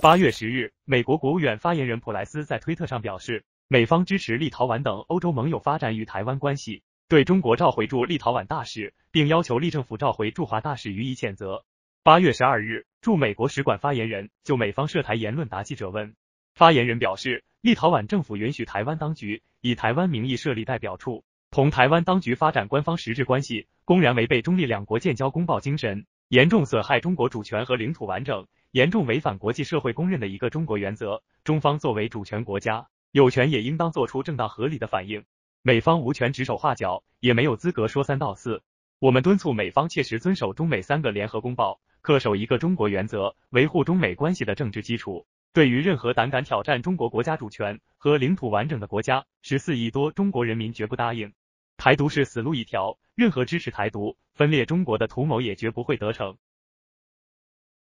八月十日，美国国务院发言人普莱斯在推特上表示，美方支持立陶宛等欧洲盟友发展与台湾关系。对中国召回驻立陶宛大使，并要求立政府召回驻华大使予以谴责。八月十二日，驻美国使馆发言人就美方涉台言论答记者问，发言人表示，立陶宛政府允许台湾当局以台湾名义设立代表处，同台湾当局发展官方实质关系，公然违背中立两国建交公报精神。严重损害中国主权和领土完整，严重违反国际社会公认的一个中国原则。中方作为主权国家，有权也应当做出正当合理的反应。美方无权指手画脚，也没有资格说三道四。我们敦促美方切实遵守中美三个联合公报，恪守一个中国原则，维护中美关系的政治基础。对于任何胆敢挑战中国国家主权和领土完整的国家，十四亿多中国人民绝不答应。台独是死路一条，任何支持台独分裂中国的图谋也绝不会得逞。